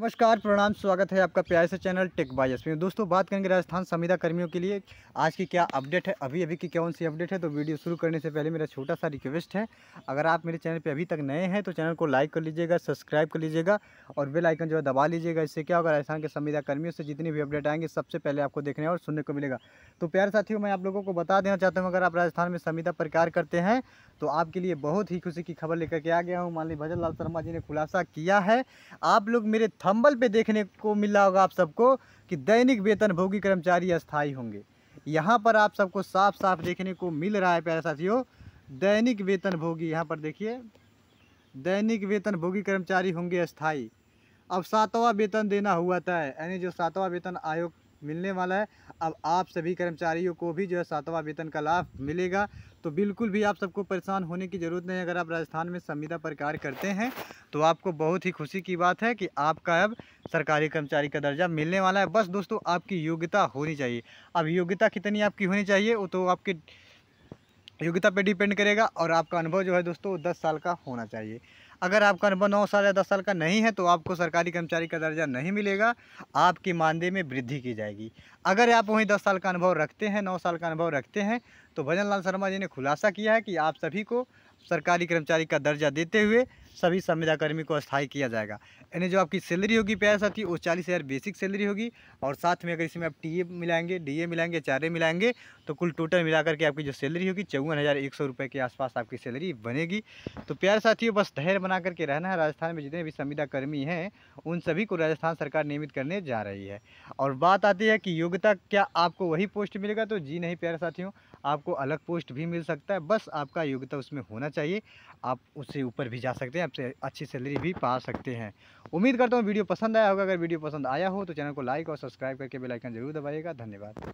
नमस्कार प्रणाम स्वागत है आपका प्यार से चैनल टेक बायस में दोस्तों बात करेंगे राजस्थान संविदा कर्मियों के लिए आज की क्या अपडेट है अभी अभी की कौन सी अपडेट है तो वीडियो शुरू करने से पहले मेरा छोटा सा रिक्वेस्ट है अगर आप मेरे चैनल पे अभी तक नए हैं तो चैनल को लाइक कर लीजिएगा सब्सक्राइब कर लीजिएगा और बेल आइकन जो है दबा लीजिएगा इससे क्या होगा राजस्थान के संविदा कर्मियों से जितनी भी अपडेट आएंगे सबसे पहले आपको देखने और सुनने को मिलेगा तो प्यार साथियों मैं आप लोगों को बता देना चाहता हूँ अगर आप राजस्थान में संविदा प्रकार करते हैं तो आपके लिए बहुत ही खुशी की खबर लेकर के आ गया हूँ माननीय भजन लाल शर्मा जी ने खुलासा किया है आप लोग मेरे हम्बल पे देखने को मिला होगा आप सबको कि दैनिक वेतन भोगी कर्मचारी अस्थायी होंगे यहाँ पर आप सबको साफ साफ देखने को मिल रहा है प्यारे साथियों दैनिक वेतन भोगी यहाँ पर देखिए दैनिक वेतन भोगी कर्मचारी होंगे अस्थायी अब सातवां वेतन देना हुआ था यानी जो सातवां वेतन आयोग मिलने वाला है अब आप सभी कर्मचारियों को भी जो है सातवां वेतन का लाभ मिलेगा तो बिल्कुल भी आप सबको परेशान होने की ज़रूरत नहीं अगर आप राजस्थान में संविदा पर कार्य करते हैं तो आपको बहुत ही खुशी की बात है कि आपका अब सरकारी कर्मचारी का दर्जा मिलने वाला है बस दोस्तों आपकी योग्यता होनी चाहिए अब योग्यता कितनी आपकी होनी चाहिए वो तो आपके योग्यता पे डिपेंड करेगा और आपका अनुभव जो है दोस्तों दस साल का होना चाहिए अगर आपका अनुभव नौ साल या दस साल का नहीं है तो आपको सरकारी कर्मचारी का दर्जा नहीं मिलेगा आपके मानदेय में वृद्धि की जाएगी अगर आप वहीं दस साल का अनुभव रखते हैं नौ साल का अनुभव रखते हैं तो भजन लाल शर्मा जी ने खुलासा किया है कि आप सभी को सरकारी कर्मचारी का दर्जा देते हुए सभी संविदाकर्मी को स्थायी किया जाएगा यानी जो आपकी सैलरी होगी प्यारे साथी वो चालीस हज़ार बेसिक सैलरी होगी और साथ में अगर इसमें आप टी मिलाएंगे डी मिलाएंगे ए मिलाएंगे तो कुल टोटल मिलाकर के आपकी जो सैलरी होगी चौवन हज़ार एक सौ रुपये के आसपास आपकी सैलरी बनेगी तो प्यार साथियों बस धैर्य बना करके रहना है राजस्थान में जितने भी संविदाकर्मी हैं उन सभी को राजस्थान सरकार नियमित करने जा रही है और बात आती है कि योग्यता क्या आपको वही पोस्ट मिलेगा तो जी नहीं प्यारे साथियों आपको अलग पोस्ट भी मिल सकता है बस आपका योग्यता उसमें होना चाहिए आप उससे ऊपर भी जा सकते हैं आपसे अच्छी सैलरी भी पा सकते हैं उम्मीद करता हूँ वीडियो पसंद आया होगा अगर वीडियो पसंद आया हो तो चैनल को लाइक और सब्सक्राइब करके बेलाइकन जरूर दबाइएगा धन्यवाद